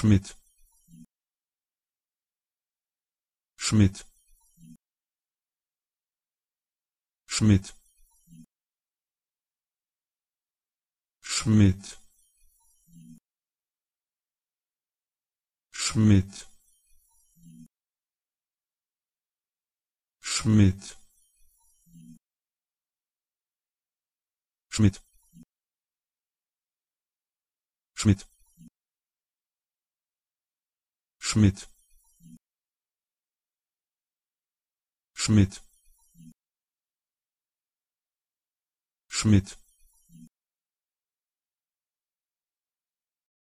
Шмидт. Шмидт. Шмидт. Шмидт. Шмидт. Шмидт. Шмидт. Шмидт. Schmidt. Schmidt. Schmidt.